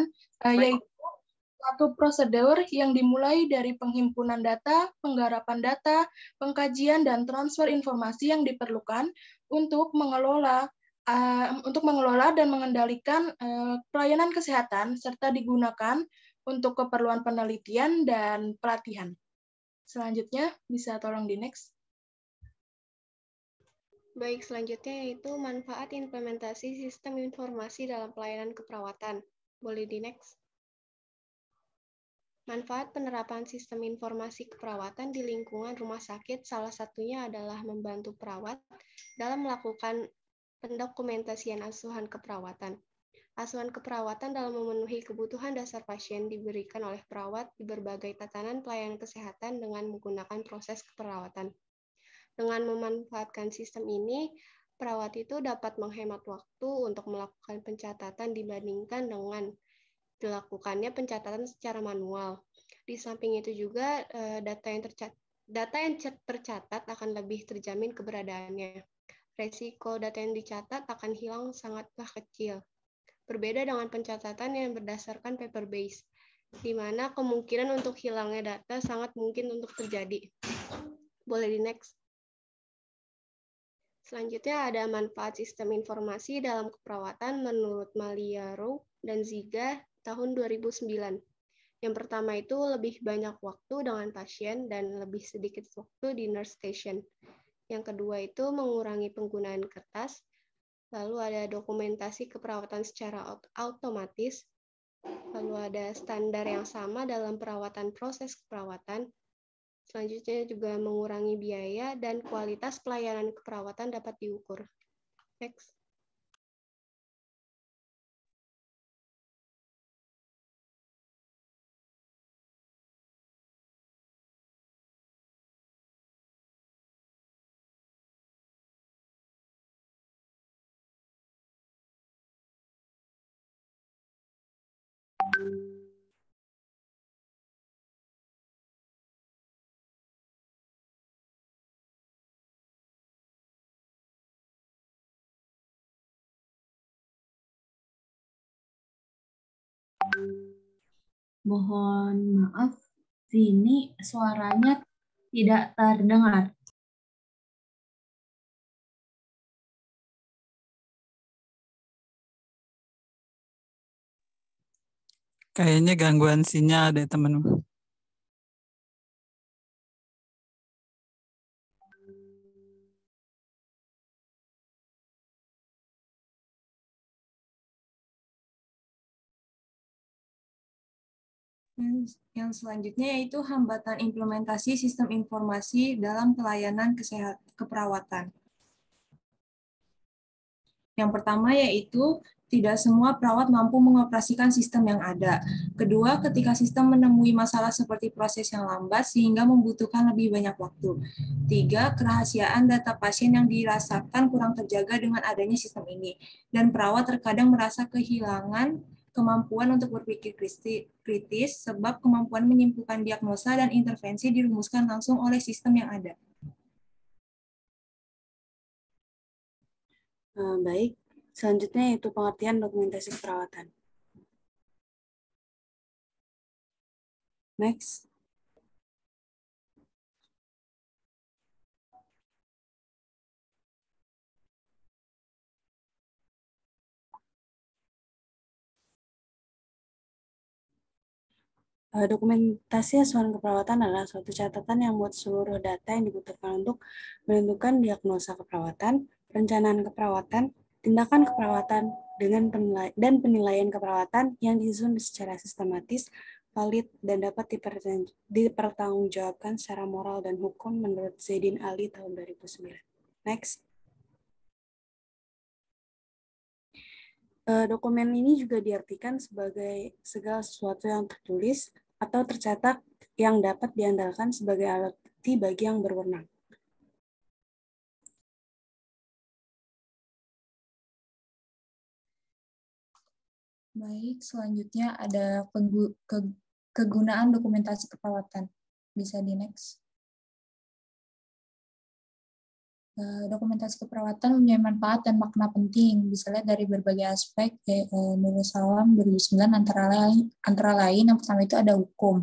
uh, yaitu suatu prosedur yang dimulai dari penghimpunan data, penggarapan data, pengkajian dan transfer informasi yang diperlukan untuk mengelola uh, untuk mengelola dan mengendalikan uh, pelayanan kesehatan serta digunakan untuk keperluan penelitian dan pelatihan. Selanjutnya bisa tolong di next. Baik, selanjutnya yaitu manfaat implementasi sistem informasi dalam pelayanan keperawatan. Boleh di next. Manfaat penerapan sistem informasi keperawatan di lingkungan rumah sakit salah satunya adalah membantu perawat dalam melakukan pendokumentasian asuhan keperawatan. Asuhan keperawatan dalam memenuhi kebutuhan dasar pasien diberikan oleh perawat di berbagai tatanan pelayanan kesehatan dengan menggunakan proses keperawatan. Dengan memanfaatkan sistem ini, perawat itu dapat menghemat waktu untuk melakukan pencatatan dibandingkan dengan dilakukannya pencatatan secara manual. Di samping itu juga eh, data yang tercat data yang tercatat akan lebih terjamin keberadaannya. Resiko data yang dicatat akan hilang sangatlah kecil. Berbeda dengan pencatatan yang berdasarkan paper base, di mana kemungkinan untuk hilangnya data sangat mungkin untuk terjadi. Boleh di next. Selanjutnya ada manfaat sistem informasi dalam keperawatan menurut Maliaro dan Ziga tahun 2009. Yang pertama itu lebih banyak waktu dengan pasien dan lebih sedikit waktu di nurse station. Yang kedua itu mengurangi penggunaan kertas. Lalu ada dokumentasi keperawatan secara otomatis. Lalu ada standar yang sama dalam perawatan proses keperawatan. Selanjutnya juga mengurangi biaya dan kualitas pelayanan keperawatan dapat diukur. Next. Mohon maaf, sini suaranya tidak terdengar. Kayaknya gangguan sinyal deh teman. yang selanjutnya yaitu hambatan implementasi sistem informasi dalam pelayanan kesehatan keperawatan. Yang pertama yaitu tidak semua perawat mampu mengoperasikan sistem yang ada. Kedua, ketika sistem menemui masalah seperti proses yang lambat sehingga membutuhkan lebih banyak waktu. Tiga, kerahasiaan data pasien yang dirasakan kurang terjaga dengan adanya sistem ini. Dan perawat terkadang merasa kehilangan kemampuan untuk berpikir kritis, sebab kemampuan menyimpulkan diagnosa dan intervensi dirumuskan langsung oleh sistem yang ada. Eh, baik, selanjutnya yaitu pengertian dokumentasi perawatan. Next. Eh, dokumentasi asuhan keperawatan adalah suatu catatan yang membuat seluruh data yang dibutuhkan untuk menentukan diagnosa keperawatan, perencanaan keperawatan, tindakan keperawatan, dengan penilai dan penilaian keperawatan yang disusun secara sistematis, valid, dan dapat dipertanggungjawabkan secara moral dan hukum menurut Zaidin Ali tahun 2009. Next. Eh, dokumen ini juga diartikan sebagai segala sesuatu yang tertulis, atau tercetak yang dapat diandalkan sebagai alat bukti bagi yang berwenang. Baik, selanjutnya ada kegunaan dokumentasi perawatan. Bisa di next. Eh, dokumentasi keperawatan mempunyai manfaat dan makna penting, bisa lihat dari berbagai aspek eh, eh, Salam 2009 antara lain, antara lain yang pertama itu ada hukum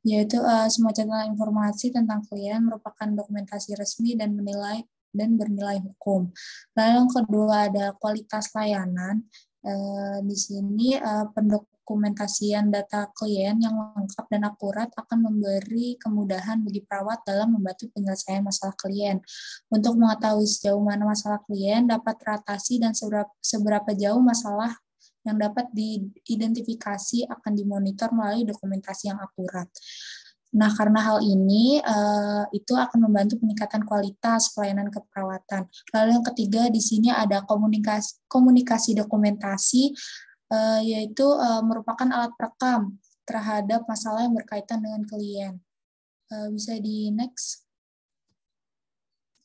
yaitu uh, semua catatan informasi tentang klien merupakan dokumentasi resmi dan menilai dan bernilai hukum. Lalu yang kedua ada kualitas layanan, Eh, di sini uh, pendokumentasian data klien yang lengkap dan akurat akan memberi kemudahan bagi perawat dalam membantu penyelesaian masalah klien. Untuk mengetahui sejauh mana masalah klien dapat teratasi dan seberapa, seberapa jauh masalah yang dapat diidentifikasi akan dimonitor melalui dokumentasi yang akurat. Nah, karena hal ini uh, itu akan membantu peningkatan kualitas pelayanan keperawatan. Lalu yang ketiga di sini ada komunikasi komunikasi dokumentasi uh, yaitu uh, merupakan alat perekam terhadap masalah yang berkaitan dengan klien. Uh, bisa di next.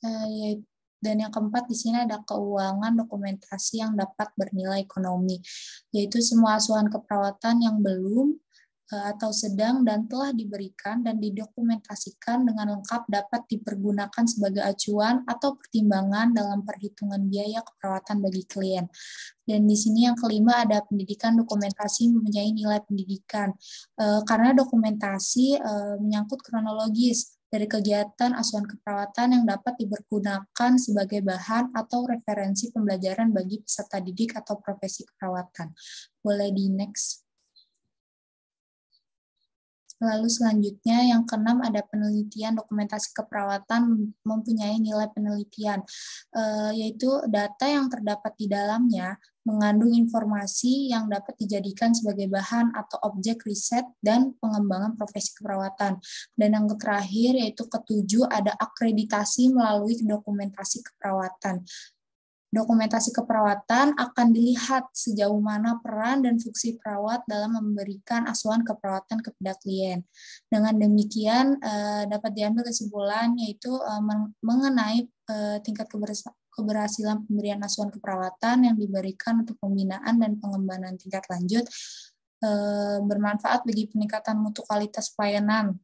Ya, dan yang keempat di sini ada keuangan dokumentasi yang dapat bernilai ekonomi, yaitu semua asuhan keperawatan yang belum Eh, atau sedang dan telah diberikan dan didokumentasikan dengan lengkap dapat dipergunakan sebagai acuan atau pertimbangan dalam perhitungan biaya keperawatan bagi klien. Dan di sini yang kelima ada pendidikan dokumentasi mempunyai nilai pendidikan eh, karena dokumentasi eh, menyangkut kronologis dari kegiatan asuhan keperawatan yang dapat dipergunakan sebagai bahan atau referensi pembelajaran bagi peserta didik atau profesi keperawatan. Boleh di next. Lalu selanjutnya yang keenam ada penelitian dokumentasi keperawatan mempunyai nilai penelitian, eh, yaitu data yang terdapat di dalamnya mengandung informasi yang dapat dijadikan sebagai bahan atau objek riset dan pengembangan profesi keperawatan. Dan yang terakhir yaitu ketujuh ada akreditasi melalui dokumentasi keperawatan. Dokumentasi keperawatan akan dilihat sejauh mana peran dan fungsi perawat dalam memberikan asuhan keperawatan kepada klien. Dengan demikian, eh, dapat diambil kesimpulan yaitu eh, mengenai eh, tingkat keberhasilan pemberian asuhan keperawatan yang diberikan untuk pembinaan dan pengembangan tingkat lanjut bermanfaat bagi peningkatan mutu kualitas pelayanan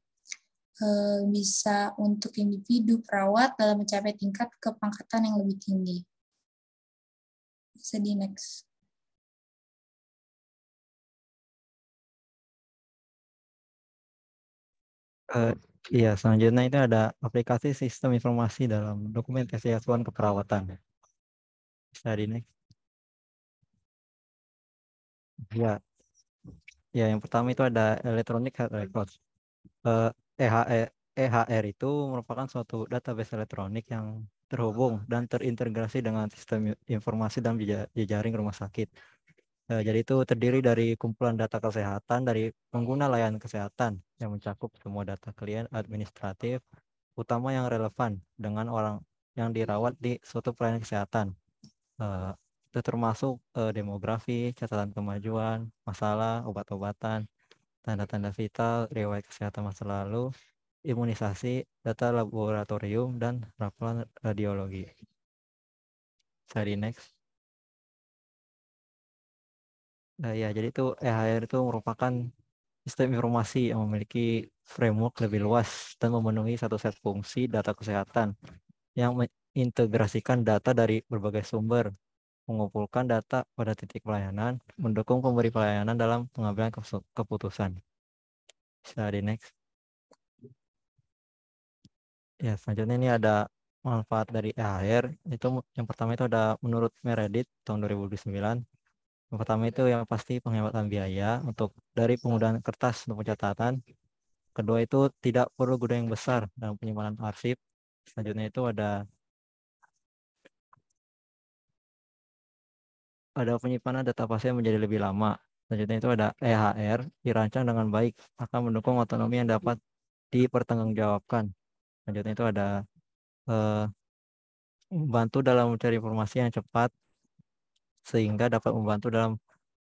bisa untuk individu perawat dalam mencapai tingkat kepangkatan yang lebih tinggi bisa di next. Uh, iya, selanjutnya itu ada aplikasi sistem informasi dalam dokumentasi asuhan keperawatan. Bisa di next. Ya. Ya, yang pertama itu ada electronic health record. Uh, eh, EHR, e, e EHR itu merupakan suatu database elektronik yang terhubung dan terintegrasi dengan sistem informasi dan jejaring rumah sakit. Eh, jadi itu terdiri dari kumpulan data kesehatan dari pengguna layanan kesehatan yang mencakup semua data klien administratif, utama yang relevan dengan orang yang dirawat di suatu pelayanan kesehatan. Eh, itu termasuk eh, demografi, catatan kemajuan, masalah, obat-obatan, tanda-tanda vital, riwayat kesehatan masa lalu, imunisasi, data laboratorium, dan rapelan radiologi. Sari next. Nah, ya, jadi itu EHR itu merupakan sistem informasi yang memiliki framework lebih luas dan memenuhi satu set fungsi data kesehatan yang mengintegrasikan data dari berbagai sumber, mengumpulkan data pada titik pelayanan, mendukung pemberi pelayanan dalam pengambilan keputusan. Bisa di next. Ya, selanjutnya ini ada manfaat dari EHR. Itu yang pertama itu ada menurut Meredith tahun 2009. Yang pertama itu yang pasti penghematan biaya untuk dari penggunaan kertas untuk pencatatan. Kedua itu tidak perlu gudang yang besar dalam penyimpanan arsip. Selanjutnya itu ada ada penyimpanan data pasien menjadi lebih lama. Selanjutnya itu ada EHR dirancang dengan baik akan mendukung otonomi yang dapat dipertanggungjawabkan selanjutnya itu ada uh, membantu dalam mencari informasi yang cepat sehingga dapat membantu dalam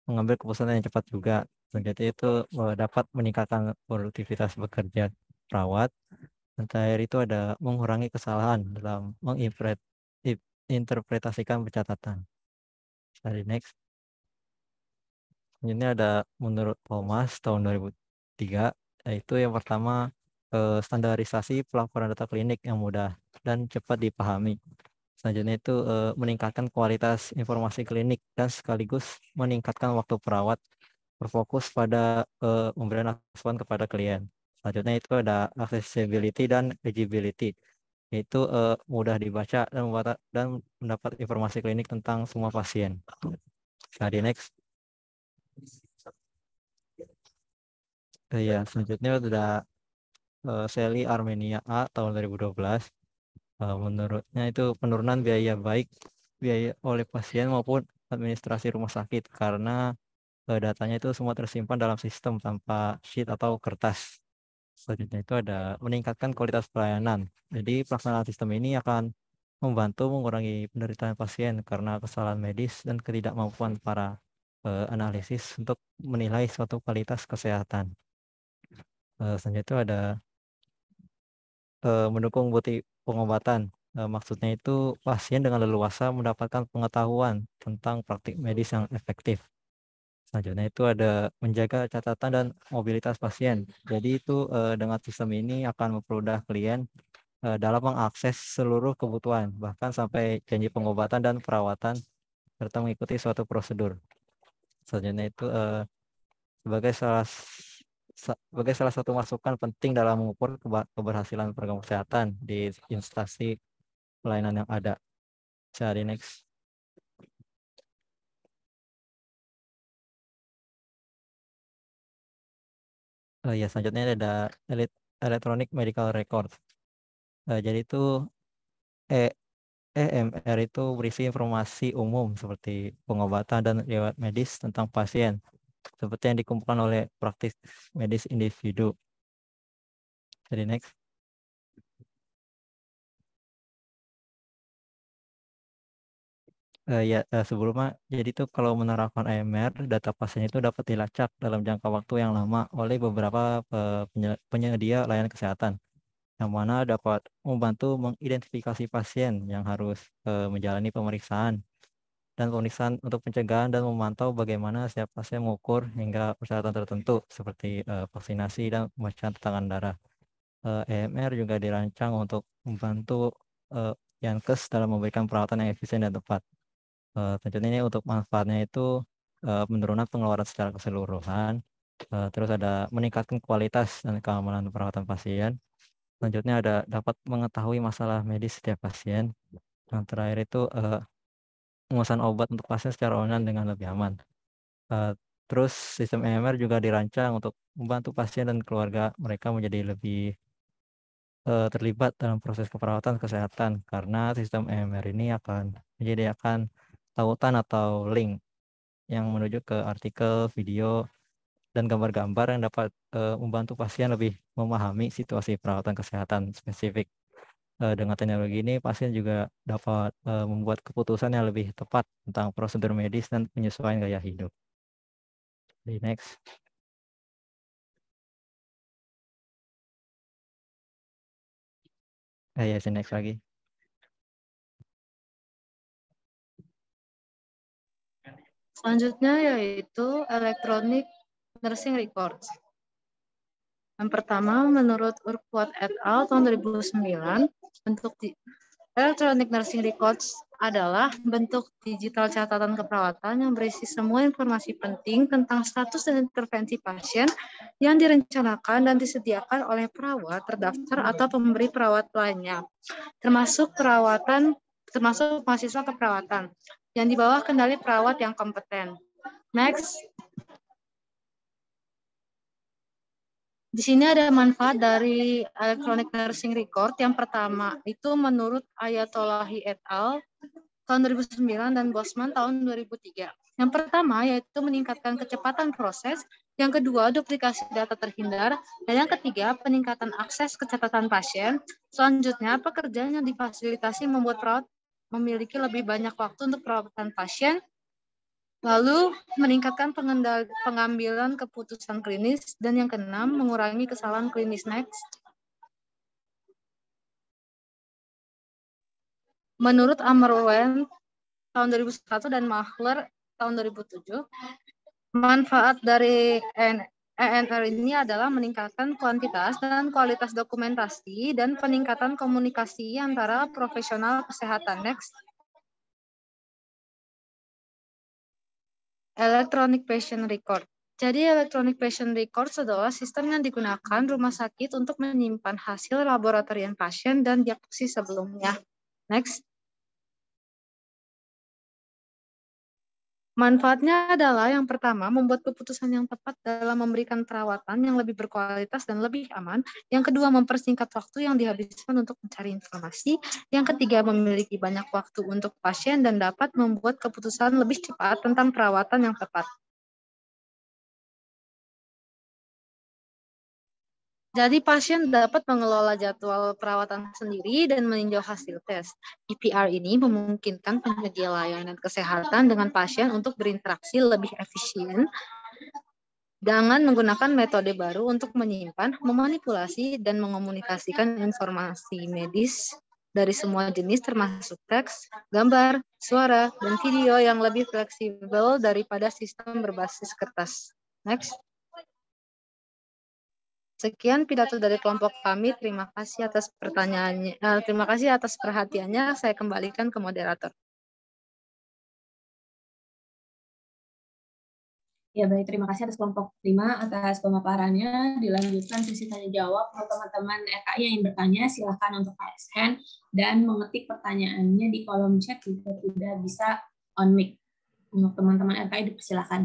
mengambil keputusan yang cepat juga. Selanjutnya itu eh, dapat meningkatkan produktivitas bekerja perawat. Dan terakhir itu ada mengurangi kesalahan dalam menginterpretasikan pencatatan. Dari next. ini ada menurut Thomas tahun 2003, yaitu yang pertama Eh, standarisasi pelaporan data klinik yang mudah dan cepat dipahami. Selanjutnya itu eh, meningkatkan kualitas informasi klinik dan sekaligus meningkatkan waktu perawat berfokus pada eh, pemberian asuhan kepada klien. Selanjutnya itu ada accessibility dan legibility yaitu uh, mudah dibaca dan membuat, dan mendapat informasi klinik tentang semua pasien. Nah, di next. Uh, ya, selanjutnya sudah uh, eh, Seli Armenia A tahun 2012. Uh, eh, menurutnya itu penurunan biaya baik biaya oleh pasien maupun administrasi rumah sakit karena uh, datanya itu semua tersimpan dalam sistem tanpa sheet atau kertas. Selanjutnya itu ada meningkatkan kualitas pelayanan. Jadi pelaksanaan sistem ini akan membantu mengurangi penderitaan pasien karena kesalahan medis dan ketidakmampuan para uh, analisis untuk menilai suatu kualitas kesehatan. Uh, selanjutnya itu ada Eh, mendukung bukti pengobatan. Eh, maksudnya itu pasien dengan leluasa mendapatkan pengetahuan tentang praktik medis yang efektif. Selanjutnya itu ada menjaga catatan dan mobilitas pasien. Jadi itu eh, dengan sistem ini akan mempermudah klien dalam mengakses seluruh kebutuhan, bahkan sampai janji pengobatan dan perawatan serta mengikuti suatu prosedur. Selanjutnya itu sebagai salah sebagai salah satu masukan penting dalam mengukur keberhasilan program kesehatan di instansi pelayanan yang ada. Cari next. Oh ya, selanjutnya ada electronic medical record. Nah, jadi itu e EMR itu berisi informasi umum seperti pengobatan dan riwayat medis tentang pasien seperti yang dikumpulkan oleh praktis medis individu. Jadi next. Uh, ya uh, sebelumnya jadi itu kalau menerapkan AMR data pasien itu dapat dilacak dalam jangka waktu yang lama oleh beberapa uh, penyedia layanan kesehatan yang mana dapat membantu mengidentifikasi pasien yang harus uh, menjalani pemeriksaan dan pemeriksaan untuk pencegahan dan memantau bagaimana setiap pasien mengukur hingga persyaratan tertentu seperti uh, vaksinasi dan pemeriksaan tangan darah. Uh, eh, EMR juga dirancang untuk membantu uh, Yankes dalam memberikan perawatan yang efisien dan tepat. Uh, tentunya ini untuk manfaatnya itu uh, penurunan pengeluaran secara keseluruhan, uh, terus ada meningkatkan kualitas dan keamanan perawatan pasien. Selanjutnya ada dapat mengetahui masalah medis setiap pasien. Yang terakhir itu uh, pemesan obat untuk pasien secara online dengan lebih aman. Uh, terus sistem EMR juga dirancang untuk membantu pasien dan keluarga mereka menjadi lebih uh, terlibat dalam proses keperawatan kesehatan karena sistem EMR ini akan menyediakan tautan atau link yang menuju ke artikel, video, dan gambar-gambar yang dapat uh, membantu pasien lebih memahami situasi perawatan kesehatan spesifik uh, dengan teknologi ini pasien juga dapat uh, membuat keputusan yang lebih tepat tentang prosedur medis dan penyesuaian gaya hidup. Jadi next. Eh, ya, next lagi. Selanjutnya yaitu electronic nursing records. Yang pertama, menurut Urquhart et al. tahun 2009, bentuk di electronic nursing records adalah bentuk digital catatan keperawatan yang berisi semua informasi penting tentang status dan intervensi pasien yang direncanakan dan disediakan oleh perawat terdaftar atau pemberi perawat lainnya, termasuk perawatan termasuk mahasiswa keperawatan yang di bawah kendali perawat yang kompeten. Next, Di sini ada manfaat dari electronic nursing record. Yang pertama itu menurut Ayatollahi et al. tahun 2009 dan Bosman tahun 2003. Yang pertama yaitu meningkatkan kecepatan proses. Yang kedua, duplikasi data terhindar. Dan yang ketiga, peningkatan akses ke pasien. Selanjutnya, pekerjaan yang difasilitasi membuat perawat memiliki lebih banyak waktu untuk perawatan pasien Lalu, meningkatkan pengambilan keputusan klinis. Dan yang keenam, mengurangi kesalahan klinis. Next. Menurut Amerwen tahun 2001 dan Mahler tahun 2007, manfaat dari ENR ini adalah meningkatkan kuantitas dan kualitas dokumentasi dan peningkatan komunikasi antara profesional kesehatan. Next. Electronic Patient Record. Jadi Electronic Patient Record adalah sistem yang digunakan rumah sakit untuk menyimpan hasil laboratorium pasien dan diagnosis sebelumnya. Next. Manfaatnya adalah yang pertama, membuat keputusan yang tepat dalam memberikan perawatan yang lebih berkualitas dan lebih aman. Yang kedua, mempersingkat waktu yang dihabiskan untuk mencari informasi. Yang ketiga, memiliki banyak waktu untuk pasien dan dapat membuat keputusan lebih cepat tentang perawatan yang tepat. Jadi pasien dapat mengelola jadwal perawatan sendiri dan meninjau hasil tes. EPR ini memungkinkan penyedia layanan kesehatan dengan pasien untuk berinteraksi lebih efisien dengan menggunakan metode baru untuk menyimpan, memanipulasi, dan mengomunikasikan informasi medis dari semua jenis termasuk teks, gambar, suara, dan video yang lebih fleksibel daripada sistem berbasis kertas. Next. Sekian pidato dari kelompok kami. Terima kasih atas pertanyaannya. Eh, terima kasih atas perhatiannya. Saya kembalikan ke moderator. Ya baik, terima kasih atas kelompok lima atas pemaparannya. Dilanjutkan sesi tanya jawab untuk teman-teman RKI yang ingin bertanya silahkan untuk raise hand dan mengetik pertanyaannya di kolom chat jika tidak bisa on mic. Untuk teman-teman RKI dipersilakan.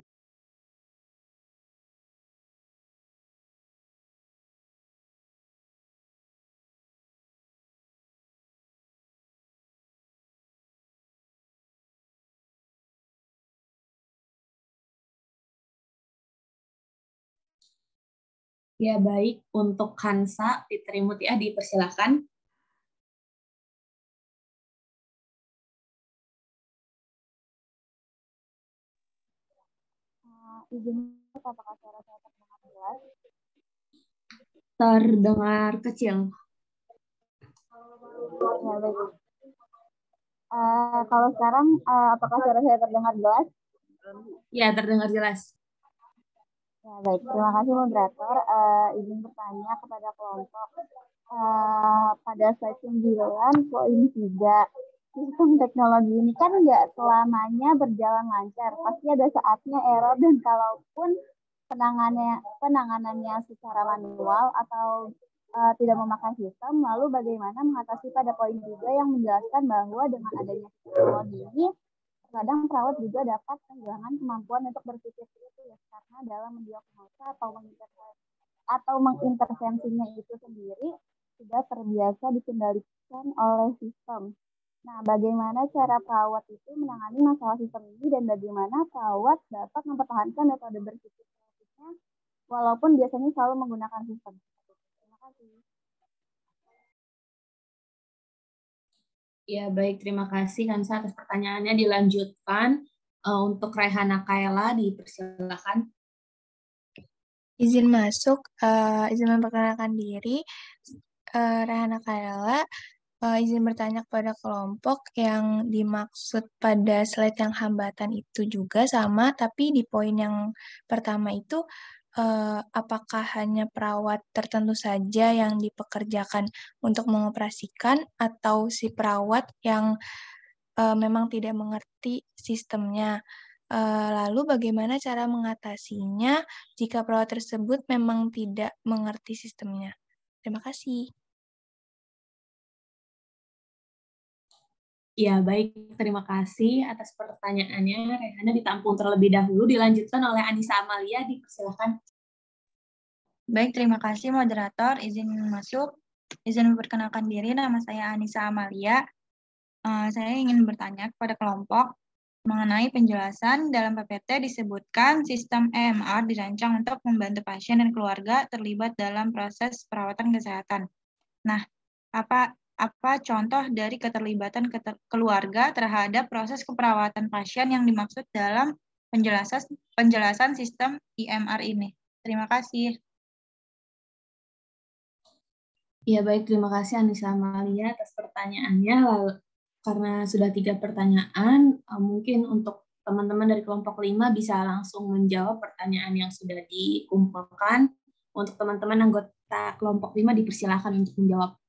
Ya baik, untuk Hansa Fitri Mutia ya, dipersilakan. Eh, izin apakah suara saya terdengar jelas? Terdengar kecil. Ya, baik. Uh, kalau sekarang, uh, apakah suara saya terdengar jelas? Ya, terdengar jelas. Ya, baik. Terima kasih moderator. Uh, izin bertanya kepada kelompok. Uh, pada slide 9, poin 3, sistem teknologi ini kan nggak selamanya berjalan lancar. Pasti ada saatnya error dan kalaupun penangannya penanganannya secara manual atau uh, tidak memakai sistem, lalu bagaimana mengatasi pada poin tiga yang menjelaskan bahwa dengan adanya teknologi ini Kadang perawat juga dapat kehilangan kemampuan untuk berpikir kritis ya, karena dalam mendiagnosa atau mengintervensi atau mengintervensinya itu sendiri sudah terbiasa dikendalikan oleh sistem. Nah, bagaimana cara perawat itu menangani masalah sistem ini dan bagaimana perawat dapat mempertahankan metode berpikir kritisnya walaupun biasanya selalu menggunakan sistem? Ya baik, terima kasih Hansa atas pertanyaannya. Dilanjutkan uh, untuk Rehana Kaila, dipersilakan. Izin masuk, uh, izin memperkenalkan diri. Uh, eh, Rehana Kayla, uh, izin bertanya kepada kelompok yang dimaksud pada slide yang hambatan itu juga sama, tapi di poin yang pertama itu eh, apakah hanya perawat tertentu saja yang dipekerjakan untuk mengoperasikan atau si perawat yang eh, memang tidak mengerti sistemnya. Eh, lalu bagaimana cara mengatasinya jika perawat tersebut memang tidak mengerti sistemnya? Terima kasih. Ya, baik. Terima kasih atas pertanyaannya. Rehana ditampung terlebih dahulu, dilanjutkan oleh Anissa Amalia. Dipersilakan. Baik, terima kasih moderator. Izin masuk. Izin memperkenalkan diri, nama saya Anissa Amalia. Uh, saya ingin bertanya kepada kelompok mengenai penjelasan dalam PPT disebutkan sistem EMR dirancang untuk membantu pasien dan keluarga terlibat dalam proses perawatan kesehatan. Nah, apa apa contoh dari keterlibatan keter, keluarga terhadap proses keperawatan pasien yang dimaksud dalam penjelasan penjelasan sistem IMR e ini? Terima kasih. Ya baik, terima kasih Anissa Amalia atas pertanyaannya. Lalu, karena sudah tiga pertanyaan, eh, mungkin untuk teman-teman dari kelompok lima bisa langsung menjawab pertanyaan yang sudah dikumpulkan. Untuk teman-teman anggota kelompok lima dipersilakan untuk menjawab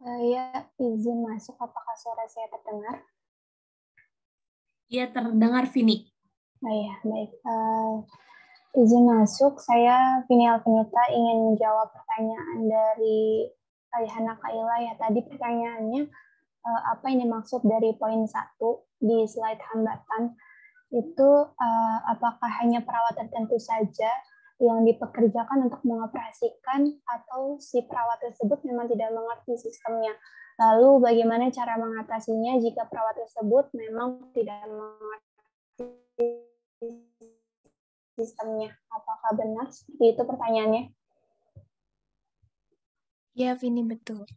Uh, ya, izin masuk. Apakah suara saya terdengar? Iya terdengar, Vini. Oh, ya, baik. Uh, izin masuk. Saya, Vini Alvinita, ingin menjawab pertanyaan dari Ayahana Kaila. Ya, tadi pertanyaannya, uh, apa ini maksud dari poin satu di slide hambatan? Itu uh, apakah hanya perawat tertentu saja yang dipekerjakan untuk mengoperasikan atau si perawat tersebut memang tidak mengerti sistemnya. Lalu bagaimana cara mengatasinya jika perawat tersebut memang tidak mengerti sistemnya? Apakah benar seperti itu pertanyaannya? Ya, Vini betul.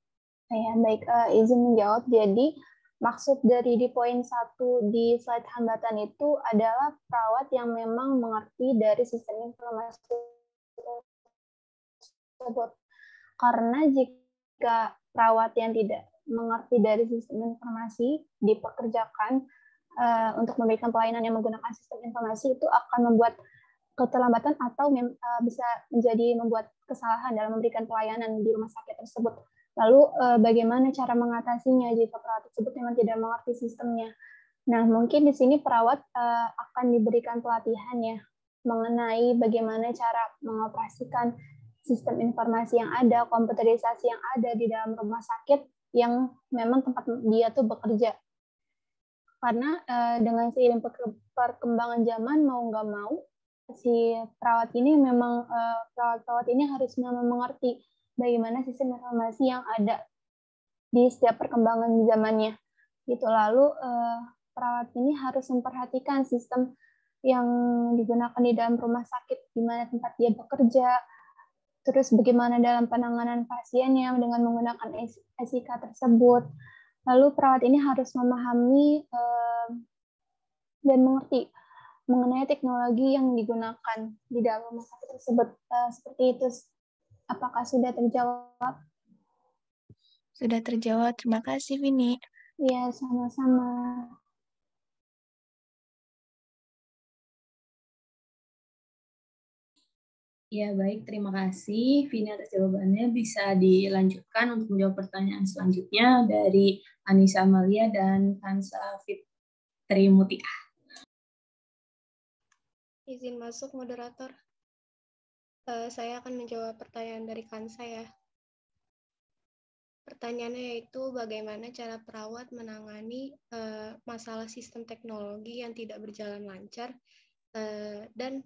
Ya, baik. Uh, izin menjawab. Jadi, maksud dari di poin satu di slide hambatan itu adalah perawat yang memang mengerti dari sistem informasi tersebut. Karena jika perawat yang tidak mengerti dari sistem informasi dipekerjakan uh, untuk memberikan pelayanan yang menggunakan sistem informasi itu akan membuat keterlambatan atau uh, bisa menjadi membuat kesalahan dalam memberikan pelayanan di rumah sakit tersebut Lalu eh, bagaimana cara mengatasinya jika perawat tersebut memang tidak mengerti sistemnya? Nah, mungkin di sini perawat eh, akan diberikan pelatihan ya mengenai bagaimana cara mengoperasikan sistem informasi yang ada, komputerisasi yang ada di dalam rumah sakit yang memang tempat dia tuh bekerja. Karena eh, dengan seiring perkembangan zaman mau nggak mau si perawat ini memang eh, perawat-perawat ini harus memang mengerti bagaimana sistem informasi yang ada di setiap perkembangan zamannya. Gitu lalu eh, perawat ini harus memperhatikan sistem yang digunakan di dalam rumah sakit, di mana tempat dia bekerja, terus bagaimana dalam penanganan pasiennya dengan menggunakan SIK tersebut. Lalu perawat ini harus memahami eh, dan mengerti mengenai teknologi yang digunakan di dalam rumah sakit tersebut eh, seperti itu Apakah sudah terjawab? Sudah terjawab. Terima kasih, Vini. Iya, sama-sama. Ya, baik. Terima kasih Vini atas jawabannya. Bisa dilanjutkan untuk menjawab pertanyaan selanjutnya dari Anissa Amalia dan Kansa Fitri Mutia. Izin masuk, moderator. Eh, saya akan menjawab pertanyaan dari Kansa ya. Pertanyaannya yaitu bagaimana cara perawat menangani uh, masalah sistem teknologi yang tidak berjalan lancar uh, dan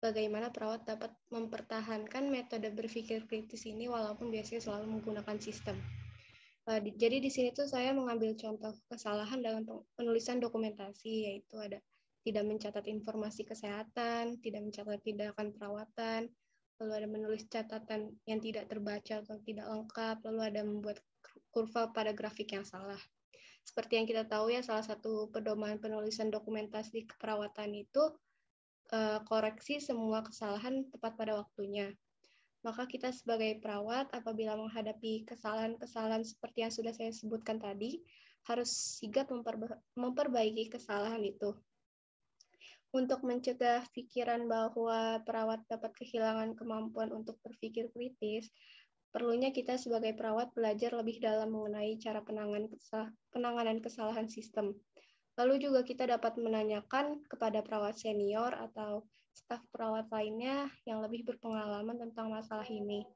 bagaimana perawat dapat mempertahankan metode berpikir kritis ini walaupun biasanya selalu menggunakan sistem. Uh, di, jadi di sini tuh saya mengambil contoh kesalahan dalam penulisan dokumentasi yaitu ada tidak mencatat informasi kesehatan, tidak mencatat tindakan perawatan, lalu ada menulis catatan yang tidak terbaca atau tidak lengkap, lalu ada membuat kurva pada grafik yang salah. Seperti yang kita tahu ya, salah satu pedoman penulisan dokumentasi keperawatan itu eh, koreksi semua kesalahan tepat pada waktunya. Maka kita sebagai perawat apabila menghadapi kesalahan-kesalahan seperti yang sudah saya sebutkan tadi, harus sigap memperbaiki kesalahan itu untuk mencegah pikiran bahwa perawat dapat kehilangan kemampuan untuk berpikir kritis, perlunya kita sebagai perawat belajar lebih dalam mengenai cara penanganan kesalahan, penanganan kesalahan sistem. Lalu juga kita dapat menanyakan kepada perawat senior atau staf perawat lainnya yang lebih berpengalaman tentang masalah ini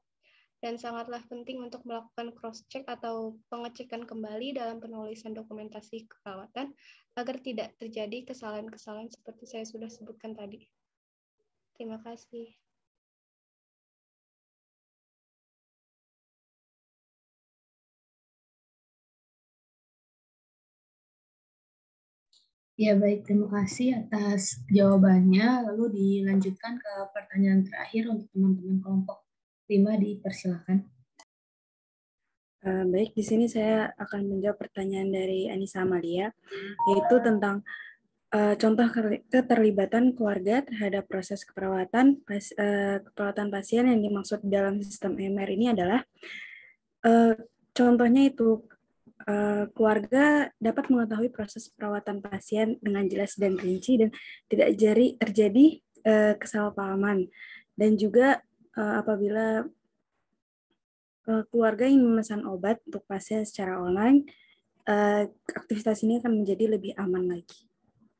dan sangatlah penting untuk melakukan cross-check atau pengecekan kembali dalam penulisan dokumentasi keperawatan agar tidak terjadi kesalahan-kesalahan seperti saya sudah sebutkan tadi. Terima kasih. Ya, baik. Terima kasih atas jawabannya. Lalu dilanjutkan ke pertanyaan terakhir untuk teman-teman kelompok Lima dipersilakan. Eh, baik, di sini saya akan menjawab pertanyaan dari Anissa Amalia, hmm. yaitu tentang eh, contoh keterlibatan keluarga terhadap proses keperawatan pas, eh, keperawatan pasien yang dimaksud dalam sistem MR ini adalah contohnya itu keluarga dapat mengetahui proses perawatan pasien dengan jelas dan rinci dan tidak jari, terjadi uh, kesalahpahaman dan juga Eh, apabila eh, keluarga ingin memesan obat untuk pasien secara online, eh, aktivitas ini akan menjadi lebih aman lagi.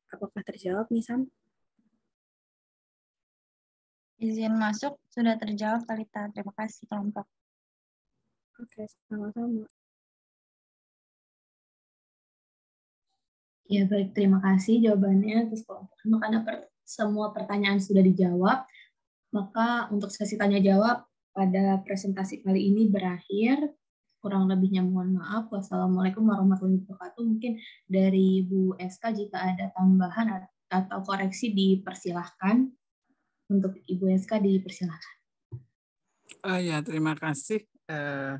Apakah terjawab nih Sam? Izin masuk sudah terjawab Talita. Terima kasih kelompok. Oke, sama-sama. Ya baik, terima kasih jawabannya atas kelompok. semua pertanyaan sudah dijawab, maka untuk sesi tanya jawab pada presentasi kali ini berakhir. Kurang lebihnya mohon maaf. Wassalamualaikum warahmatullahi wabarakatuh. Mungkin dari Bu SK jika ada tambahan atau koreksi dipersilahkan. Untuk Ibu SK dipersilahkan. Oh ya, terima kasih eh,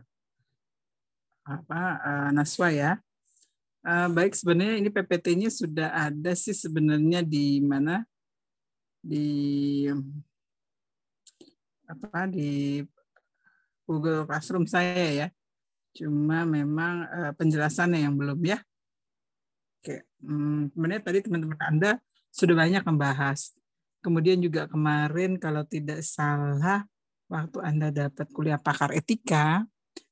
apa eh, Naswa ya. Eh, baik sebenarnya ini PPT-nya sudah ada sih sebenarnya di mana di apa di Google Classroom saya ya. Cuma memang uh, penjelasannya yang belum ya. Oke, hmm, sebenarnya tadi teman-teman Anda sudah banyak membahas. Kemudian juga kemarin kalau tidak salah waktu Anda dapat kuliah pakar etika,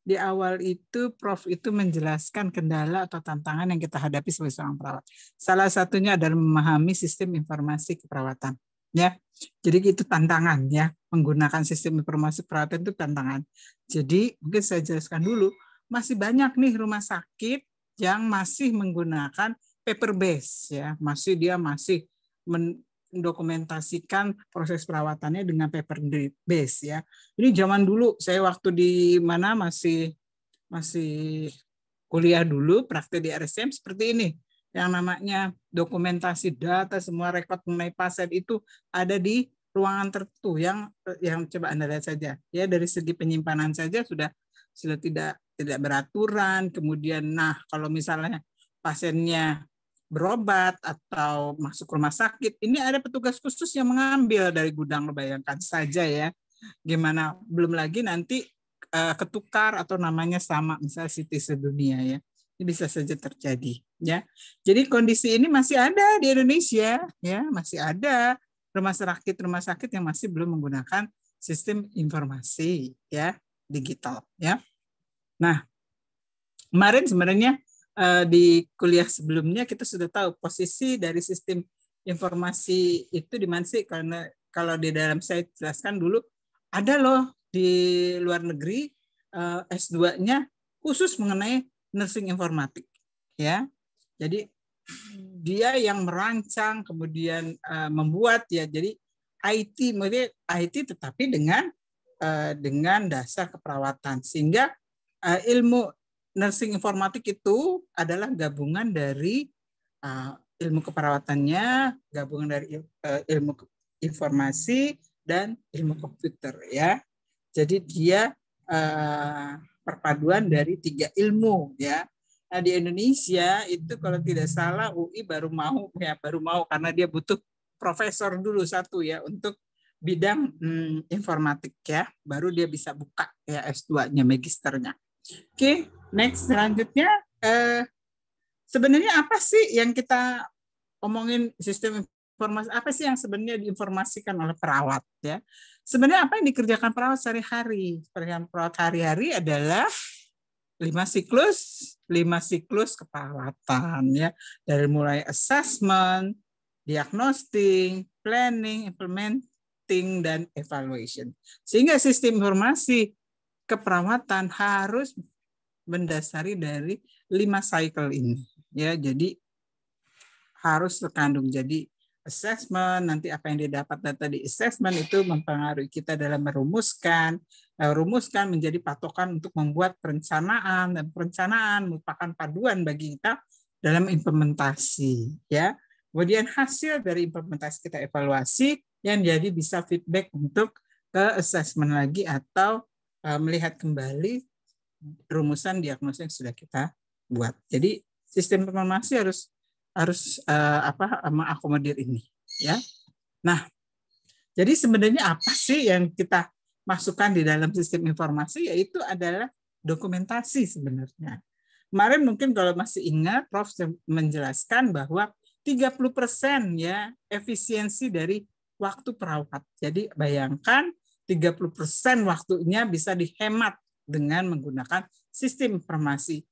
di awal itu Prof itu menjelaskan kendala atau tantangan yang kita hadapi sebagai seorang perawat. Salah satunya adalah memahami sistem informasi keperawatan ya. Jadi itu tantangan ya, menggunakan sistem informasi perawatan itu tantangan. Jadi mungkin saya jelaskan dulu, masih banyak nih rumah sakit yang masih menggunakan paper base ya, masih dia masih mendokumentasikan proses perawatannya dengan paper base ya. Ini zaman dulu saya waktu di mana masih masih kuliah dulu praktek di RSM seperti ini yang namanya dokumentasi data semua rekod mengenai pasien itu ada di ruangan tertentu yang yang coba Anda lihat saja. Ya dari segi penyimpanan saja sudah sudah tidak tidak beraturan. Kemudian nah kalau misalnya pasiennya berobat atau masuk rumah sakit, ini ada petugas khusus yang mengambil dari gudang bayangkan saja ya. Gimana belum lagi nanti eh, ketukar atau namanya sama misalnya situs sedunia ya. Ini bisa saja terjadi ya. Jadi kondisi ini masih ada di Indonesia ya, masih ada rumah sakit rumah sakit yang masih belum menggunakan sistem informasi ya digital ya. Nah, kemarin sebenarnya eh, di kuliah sebelumnya kita sudah tahu posisi dari sistem informasi itu di mana sih karena kalau di dalam saya jelaskan dulu ada loh di luar negeri eh, S2-nya khusus mengenai nursing informatik ya jadi hmm. dia yang merancang kemudian uh, membuat ya. Jadi IT maksudnya IT tetapi dengan uh, dengan dasar keperawatan sehingga uh, ilmu nursing informatik itu adalah gabungan dari uh, ilmu keperawatannya, gabungan dari uh, ilmu informasi dan ilmu komputer ya. Jadi dia uh, perpaduan dari tiga ilmu ya Nah, di Indonesia itu kalau tidak salah UI baru mau ya baru mau karena dia butuh profesor dulu satu ya untuk bidang hmm, informatik ya, baru dia bisa buka ya S2-nya magisternya. Oke, okay, next selanjutnya eh, sebenarnya apa sih yang kita omongin sistem informasi apa sih yang sebenarnya diinformasikan oleh perawat ya? Sebenarnya apa yang dikerjakan perawat sehari-hari? perawat hari-hari adalah lima siklus, lima siklus keperawatan ya. Dari mulai assessment, diagnosing, planning, implementing dan evaluation. Sehingga sistem informasi keperawatan harus mendasari dari lima cycle ini ya. Jadi harus terkandung. Jadi assessment, nanti apa yang didapat data di assessment itu mempengaruhi kita dalam merumuskan, eh, rumuskan menjadi patokan untuk membuat perencanaan dan perencanaan merupakan paduan bagi kita dalam implementasi ya. Kemudian hasil dari implementasi kita evaluasi yang jadi bisa feedback untuk ke assessment lagi atau eh, melihat kembali rumusan diagnosis yang sudah kita buat. Jadi sistem informasi harus harus uh, apa mengakomodir ini ya. Nah, jadi sebenarnya apa sih yang kita masukkan di dalam sistem informasi yaitu adalah dokumentasi sebenarnya. Kemarin mungkin kalau masih ingat Prof menjelaskan bahwa 30% ya efisiensi dari waktu perawat. Jadi bayangkan 30% waktunya bisa dihemat dengan menggunakan sistem informasi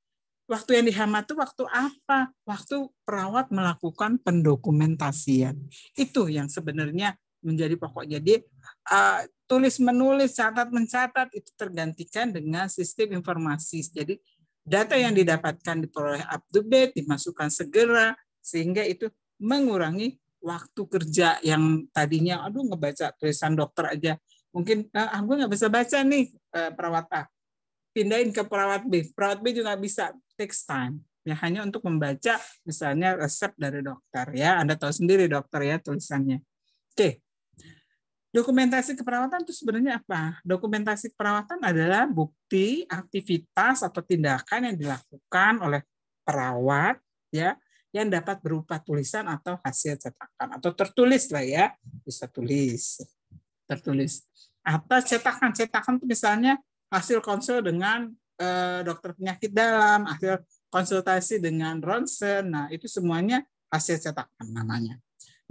Waktu yang dihemat itu waktu apa? Waktu perawat melakukan pendokumentasian. Itu yang sebenarnya menjadi pokok. Jadi uh, tulis menulis, catat mencatat itu tergantikan dengan sistem informasi. Jadi data yang didapatkan diperoleh up to date, dimasukkan segera sehingga itu mengurangi waktu kerja yang tadinya aduh ngebaca tulisan dokter aja mungkin ah, ah gue nggak bisa baca nih eh, perawat A pindahin ke perawat B perawat B juga bisa takes time. Ya hanya untuk membaca misalnya resep dari dokter ya. Anda tahu sendiri dokter ya tulisannya. Oke. Dokumentasi keperawatan itu sebenarnya apa? Dokumentasi keperawatan adalah bukti aktivitas atau tindakan yang dilakukan oleh perawat ya yang dapat berupa tulisan atau hasil cetakan atau tertulis lah ya bisa tulis tertulis atau cetakan cetakan itu misalnya hasil konsul dengan Eh, dokter penyakit dalam, hasil konsultasi dengan ronsen. Nah, itu semuanya hasil cetakan namanya.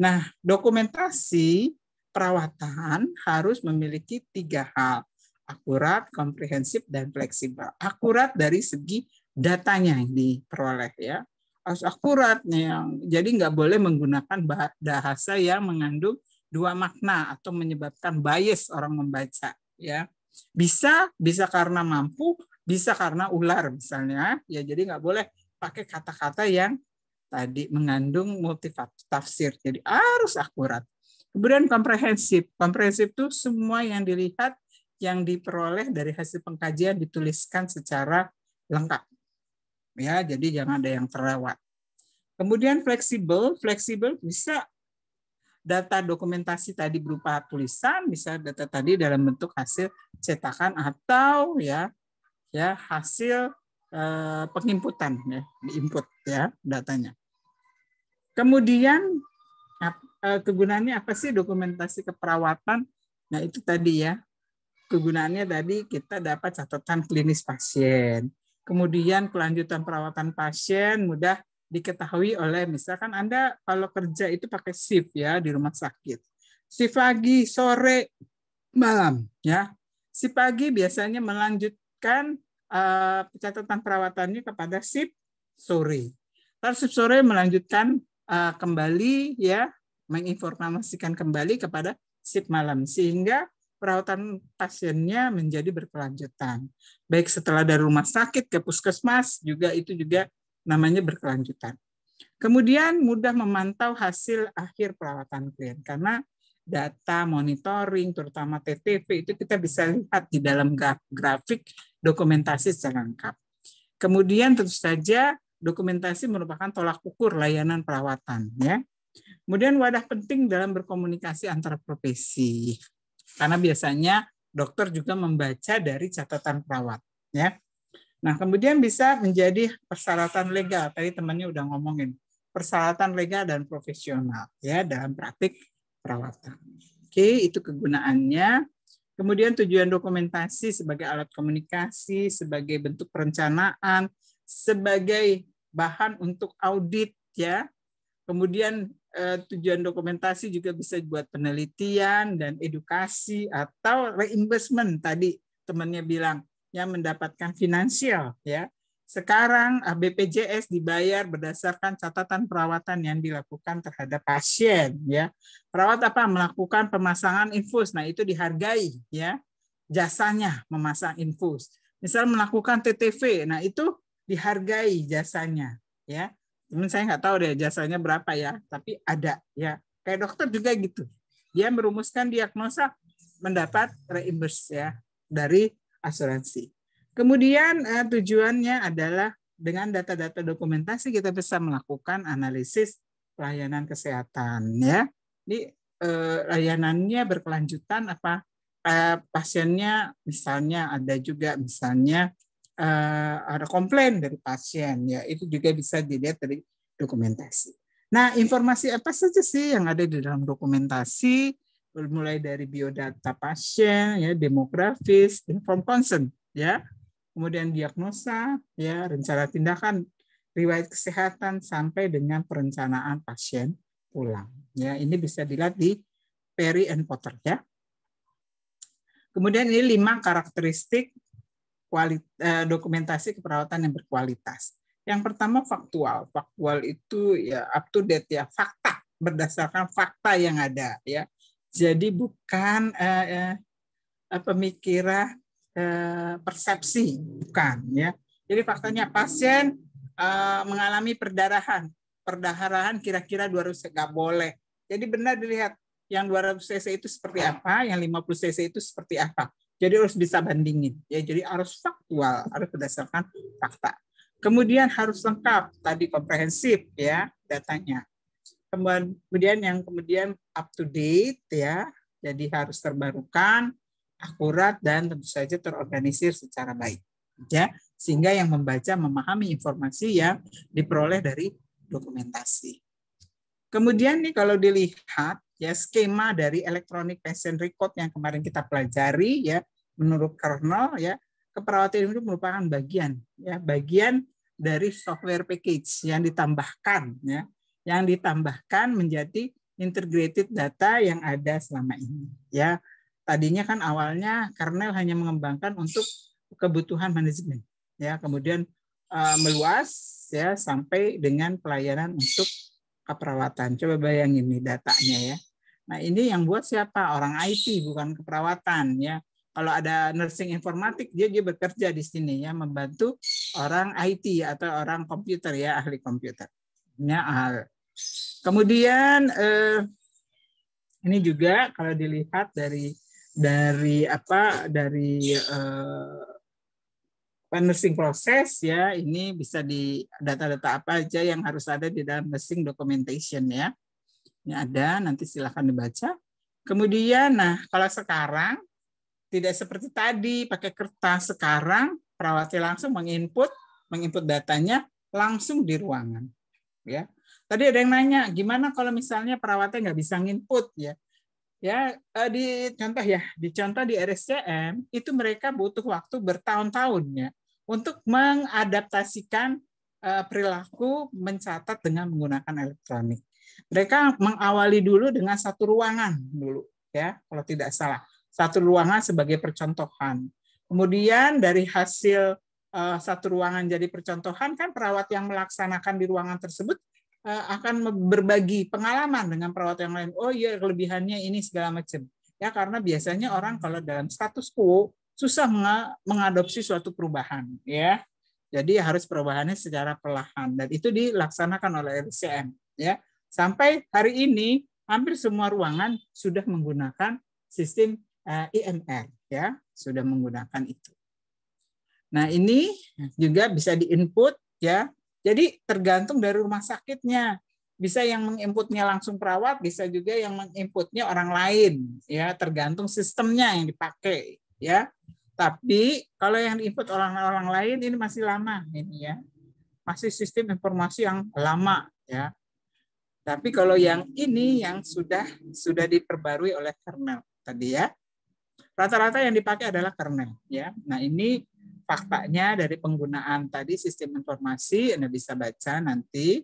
Nah, dokumentasi perawatan harus memiliki tiga hal. Akurat, komprehensif, dan fleksibel. Akurat dari segi datanya yang diperoleh ya. Harus akurat. Yang, jadi nggak boleh menggunakan bahasa yang mengandung dua makna atau menyebabkan bias orang membaca ya bisa bisa karena mampu bisa karena ular misalnya, ya jadi nggak boleh pakai kata-kata yang tadi mengandung tafsir Jadi harus akurat. Kemudian komprehensif. Komprehensif itu semua yang dilihat, yang diperoleh dari hasil pengkajian dituliskan secara lengkap. Ya, jadi jangan ada yang terlewat. Kemudian fleksibel, fleksibel bisa data dokumentasi tadi berupa tulisan, bisa data tadi dalam bentuk hasil cetakan atau ya ya hasil eh, penginputan ya diinput ya datanya. Kemudian eh, kegunaannya apa sih dokumentasi keperawatan? Nah itu tadi ya kegunaannya tadi kita dapat catatan klinis pasien. Kemudian kelanjutan perawatan pasien mudah diketahui oleh misalkan Anda kalau kerja itu pakai shift ya di rumah sakit. Shift pagi, sore, malam ya. Si pagi biasanya melanjut menyerahkan uh, eh, catatan perawatannya kepada SIP sore. Lalu SIP sore melanjutkan uh, kembali ya menginformasikan kembali kepada SIP malam sehingga perawatan pasiennya menjadi berkelanjutan. Baik setelah dari rumah sakit ke puskesmas juga itu juga namanya berkelanjutan. Kemudian mudah memantau hasil akhir perawatan klien karena data monitoring terutama TTV itu kita bisa lihat di dalam grafik dokumentasi secara lengkap. Kemudian tentu saja dokumentasi merupakan tolak ukur layanan perawatan ya. Kemudian wadah penting dalam berkomunikasi antar profesi. Karena biasanya dokter juga membaca dari catatan perawat ya. Nah, kemudian bisa menjadi persyaratan legal. Tadi temannya udah ngomongin persyaratan legal dan profesional ya dalam praktik perawatan. Oke, itu kegunaannya. Kemudian tujuan dokumentasi sebagai alat komunikasi, sebagai bentuk perencanaan, sebagai bahan untuk audit ya. Kemudian eh, tujuan dokumentasi juga bisa buat penelitian dan edukasi atau reimbursement tadi temannya bilang yang mendapatkan finansial ya sekarang ah, BPJS dibayar berdasarkan catatan perawatan yang dilakukan terhadap pasien ya. Perawat apa melakukan pemasangan infus. Nah, itu dihargai ya jasanya memasang infus. Misal melakukan TTV. Nah, itu dihargai jasanya ya. Cuman saya nggak tahu deh jasanya berapa ya, tapi ada ya. Kayak dokter juga gitu. Dia merumuskan diagnosa mendapat reimburse ya dari asuransi. Kemudian uh, tujuannya adalah dengan data-data dokumentasi kita bisa melakukan analisis pelayanan kesehatan ya. Jadi eh, layanannya berkelanjutan apa eh, pasiennya misalnya ada juga misalnya eh, ada komplain dari pasien ya itu juga bisa dilihat dari dokumentasi. Nah, informasi apa saja sih yang ada di dalam dokumentasi mulai dari biodata pasien ya demografis inform consent ya kemudian diagnosa, ya rencana tindakan, riwayat kesehatan sampai dengan perencanaan pasien pulang. Ya, ini bisa dilihat di Perry and Potter ya. Kemudian ini lima karakteristik eh, dokumentasi keperawatan yang berkualitas. Yang pertama faktual. Faktual itu ya up to date ya, fakta berdasarkan fakta yang ada ya. Jadi bukan eh, eh, pemikiran Eh, persepsi, bukan ya. Jadi faktanya pasien eh, mengalami perdarahan, perdarahan kira-kira 200 cc nggak boleh. Jadi benar dilihat yang 200 cc itu seperti apa, yang 50 cc itu seperti apa. Jadi harus bisa bandingin. Ya, jadi harus faktual, harus berdasarkan fakta. Kemudian harus lengkap, tadi komprehensif ya datanya. Kemudian yang kemudian up to date ya, jadi harus terbarukan akurat dan tentu saja terorganisir secara baik ya sehingga yang membaca memahami informasi yang diperoleh dari dokumentasi. Kemudian nih kalau dilihat ya skema dari electronic patient record yang kemarin kita pelajari ya menurut Kernel ya keperawatan itu merupakan bagian ya bagian dari software package yang ditambahkan ya yang ditambahkan menjadi integrated data yang ada selama ini ya tadinya kan awalnya Karnel hanya mengembangkan untuk kebutuhan manajemen ya kemudian uh, meluas ya sampai dengan pelayanan untuk keperawatan coba bayangin nih datanya ya nah ini yang buat siapa orang IT bukan keperawatan ya kalau ada nursing informatik dia dia bekerja di sini ya membantu orang IT atau orang komputer ya ahli komputer ya ahli. kemudian eh, ini juga kalau dilihat dari dari apa dari uh, nursing proses ya ini bisa di data-data apa aja yang harus ada di dalam nursing documentation ya ini ada nanti silahkan dibaca kemudian nah kalau sekarang tidak seperti tadi pakai kertas sekarang perawatnya langsung menginput menginput datanya langsung di ruangan ya tadi ada yang nanya gimana kalau misalnya perawatnya nggak bisa nginput ya ya eh, di contoh ya di contoh di RSCM itu mereka butuh waktu bertahun-tahun ya untuk mengadaptasikan eh, perilaku mencatat dengan menggunakan elektronik. Mereka mengawali dulu dengan satu ruangan dulu ya kalau tidak salah satu ruangan sebagai percontohan. Kemudian dari hasil eh, satu ruangan jadi percontohan kan perawat yang melaksanakan di ruangan tersebut Eh, akan berbagi pengalaman dengan perawat yang lain. Oh iya kelebihannya ini segala macam. Ya karena biasanya orang kalau dalam status quo susah mengadopsi suatu perubahan ya. Jadi harus perubahannya secara perlahan dan itu dilaksanakan oleh RCM ya. Sampai hari ini hampir semua ruangan sudah menggunakan sistem eh, IMR ya, sudah menggunakan itu. Nah, ini juga bisa diinput ya jadi tergantung dari rumah sakitnya. Bisa yang menginputnya langsung perawat, bisa juga yang menginputnya orang lain, ya tergantung sistemnya yang dipakai, ya. Tapi kalau yang diinput orang-orang lain ini masih lama ini ya. Masih sistem informasi yang lama ya. Tapi kalau yang ini yang sudah sudah diperbarui oleh kernel tadi ya. Rata-rata yang dipakai adalah kernel ya. Nah, ini faktanya dari penggunaan tadi sistem informasi Anda bisa baca nanti.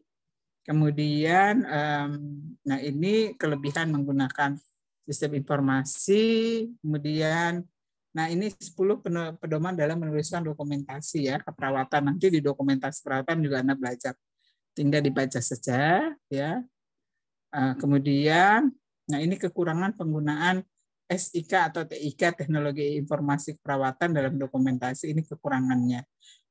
Kemudian, um, nah ini kelebihan menggunakan sistem informasi, kemudian Nah, ini 10 pedoman dalam menuliskan dokumentasi ya, keperawatan. Nanti di dokumentasi perawatan juga Anda belajar. Tinggal dibaca saja ya. Eh, kemudian, nah ini kekurangan penggunaan SIK atau TIK Teknologi Informasi perawatan dalam dokumentasi ini kekurangannya.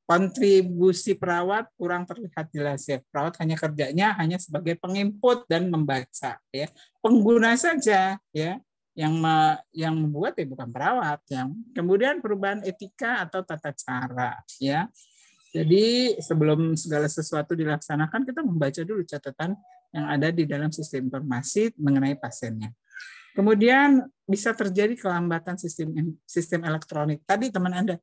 Kontribusi perawat kurang terlihat jelas ya. Perawat hanya kerjanya hanya sebagai penginput dan membaca ya. Pengguna saja ya yang me, yang membuat ya bukan perawat yang kemudian perubahan etika atau tata cara ya. Jadi sebelum segala sesuatu dilaksanakan kita membaca dulu catatan yang ada di dalam sistem informasi mengenai pasiennya. Kemudian bisa terjadi kelambatan sistem sistem elektronik. Tadi teman Anda,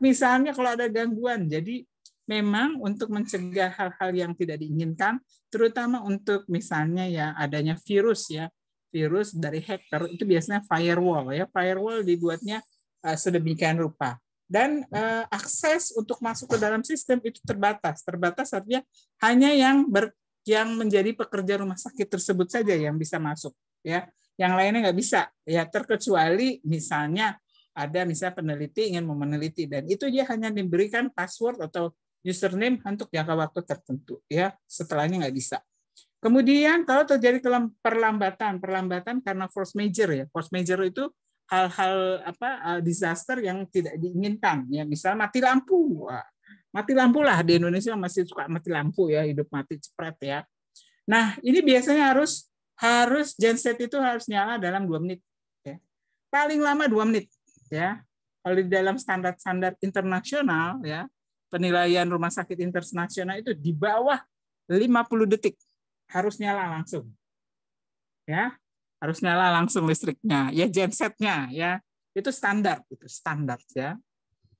misalnya kalau ada gangguan, jadi memang untuk mencegah hal-hal yang tidak diinginkan, terutama untuk misalnya ya adanya virus ya, virus dari hacker itu biasanya firewall ya, firewall dibuatnya eh, sedemikian rupa dan uh, akses untuk masuk ke dalam sistem itu terbatas, terbatas artinya hanya yang ber, yang menjadi pekerja rumah sakit tersebut saja yang bisa masuk ya yang lainnya nggak bisa ya terkecuali misalnya ada misalnya peneliti ingin meneliti dan itu dia hanya diberikan password atau username untuk jangka waktu tertentu ya setelahnya nggak bisa kemudian kalau terjadi perlambatan perlambatan karena force major ya force major itu hal-hal apa eh, disaster yang tidak diinginkan ya misal mati lampu mati lampu lah di Indonesia masih suka mati lampu ya hidup mati cepet ya nah ini biasanya harus harus genset itu harus nyala dalam dua menit. Ya. Paling lama dua menit. Ya. Kalau di dalam standar-standar internasional, ya penilaian rumah sakit internasional itu di bawah 50 detik harus nyala langsung. Ya, harus nyala langsung listriknya, ya gensetnya, ya itu standar, itu standar ya.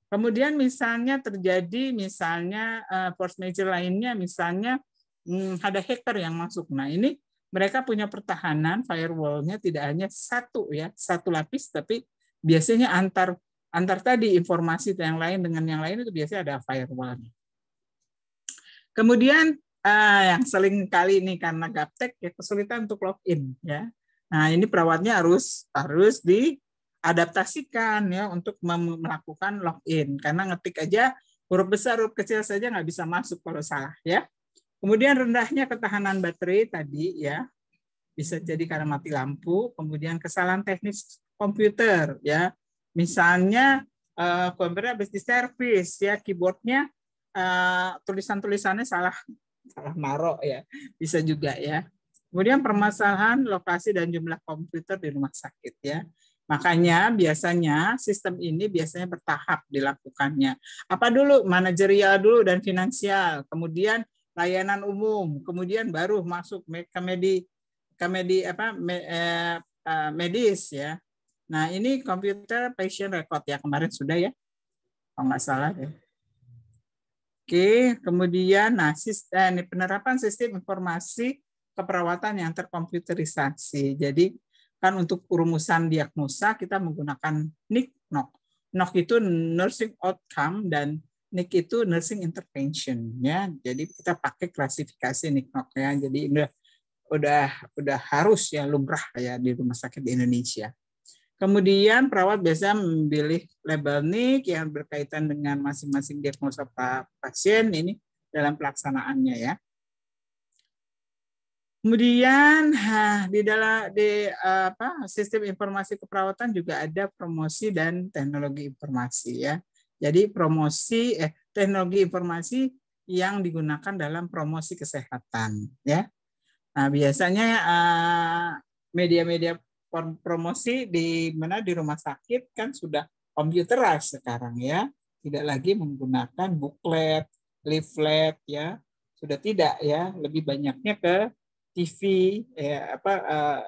Kemudian misalnya terjadi misalnya eh, force major lainnya, misalnya hmm, ada hacker yang masuk. Nah ini mereka punya pertahanan firewallnya tidak hanya satu ya satu lapis tapi biasanya antar antar tadi informasi yang lain dengan yang lain itu biasanya ada firewallnya. Kemudian ah, yang sering kali ini karena gaptek ya kesulitan untuk login ya. Nah ini perawatnya harus harus diadaptasikan ya untuk melakukan login karena ngetik aja huruf besar huruf kecil saja nggak bisa masuk kalau salah ya. Kemudian rendahnya ketahanan baterai tadi ya bisa jadi karena mati lampu, kemudian kesalahan teknis komputer ya. Misalnya uh, komputer habis di servis ya keyboardnya uh, tulisan-tulisannya salah salah marok ya bisa juga ya. Kemudian permasalahan lokasi dan jumlah komputer di rumah sakit ya. Makanya biasanya sistem ini biasanya bertahap dilakukannya. Apa dulu manajerial dulu dan finansial, kemudian layanan umum, kemudian baru masuk ke apa me, eh, eh, medis ya. Nah ini komputer patient record ya kemarin sudah ya, kalau nggak salah ya. Oke, kemudian nah sistem, eh, penerapan sistem informasi keperawatan yang terkomputerisasi. Jadi kan untuk rumusan diagnosa kita menggunakan NIC NOC. NOC itu nursing outcome dan NIC itu nursing intervention ya. Jadi kita pakai klasifikasi NOC ya. Jadi udah udah udah harus ya lumrah ya di rumah sakit di Indonesia. Kemudian perawat biasa memilih label NIC yang berkaitan dengan masing-masing diagnosa pasien ini dalam pelaksanaannya ya. Kemudian di dalam di eh, apa sistem informasi keperawatan juga ada promosi dan teknologi informasi ya. Jadi promosi eh, teknologi informasi yang digunakan dalam promosi kesehatan ya. Nah, biasanya eh, media-media eh, promosi di mana di rumah sakit kan sudah komputeras sekarang ya, tidak lagi menggunakan buklet, leaflet ya, sudah tidak ya, lebih banyaknya ke TV ya apa eh,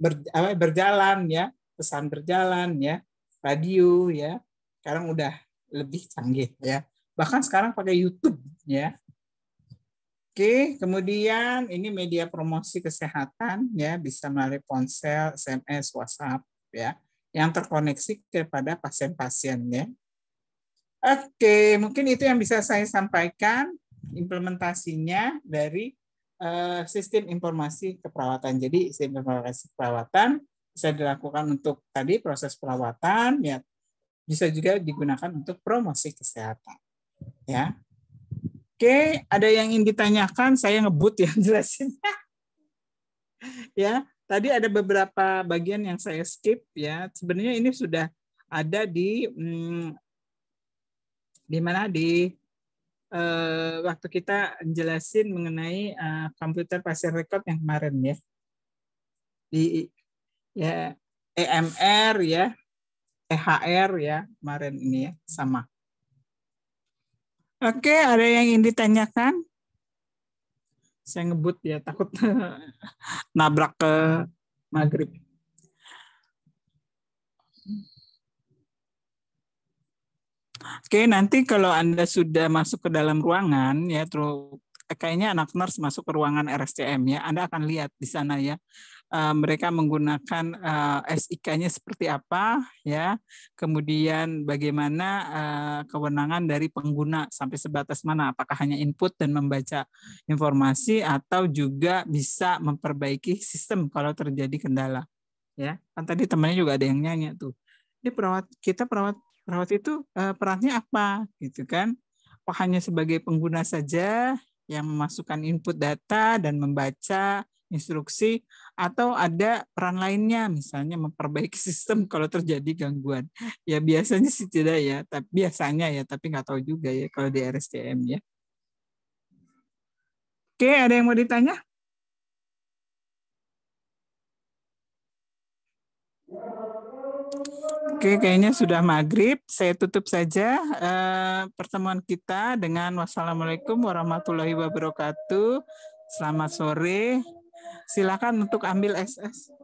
ber, apa berjalan ya, pesan berjalan ya, radio ya. Sekarang udah lebih canggih ya. Bahkan sekarang pakai YouTube ya. Oke, kemudian ini media promosi kesehatan ya bisa melalui ponsel, SMS, WhatsApp ya yang terkoneksi kepada pasien-pasien ya. Oke, mungkin itu yang bisa saya sampaikan implementasinya dari eh, sistem informasi keperawatan. Jadi sistem informasi keperawatan bisa dilakukan untuk tadi proses perawatan ya bisa juga digunakan untuk promosi kesehatan. Ya. Oke, ada yang ingin ditanyakan, saya ngebut ya jelasin. ya, tadi ada beberapa bagian yang saya skip ya. Sebenarnya ini sudah ada di hmm, di mana di uh, waktu kita jelasin mengenai eh, komputer komputer pasien record yang kemarin ya. Di ya EMR ya THR ya kemarin ini ya sama. Oke, ada yang ingin ditanyakan? Saya ngebut ya, takut nabrak ke maghrib. Oke, nanti kalau Anda sudah masuk ke dalam ruangan, ya terus eh, kayaknya anak nurse masuk ke ruangan RSCM ya, Anda akan lihat di sana ya, Eh, mereka menggunakan uh, eh, SIK-nya seperti apa ya kemudian bagaimana uh, kewenangan dari pengguna sampai sebatas mana apakah hanya input dan membaca informasi atau juga bisa memperbaiki sistem kalau terjadi kendala ya kan tadi temannya juga ada yang nyanyi tuh ini perawat kita perawat perawat itu uh, perannya apa gitu kan Wah, oh, hanya sebagai pengguna saja yang memasukkan input data dan membaca instruksi atau ada peran lainnya misalnya memperbaiki sistem kalau terjadi gangguan ya biasanya sih tidak ya tapi biasanya ya tapi nggak tahu juga ya kalau di RSTM ya oke ada yang mau ditanya Oke, kayaknya sudah maghrib. Saya tutup saja uh, pertemuan kita dengan wassalamualaikum warahmatullahi wabarakatuh. Selamat sore silakan untuk ambil SS.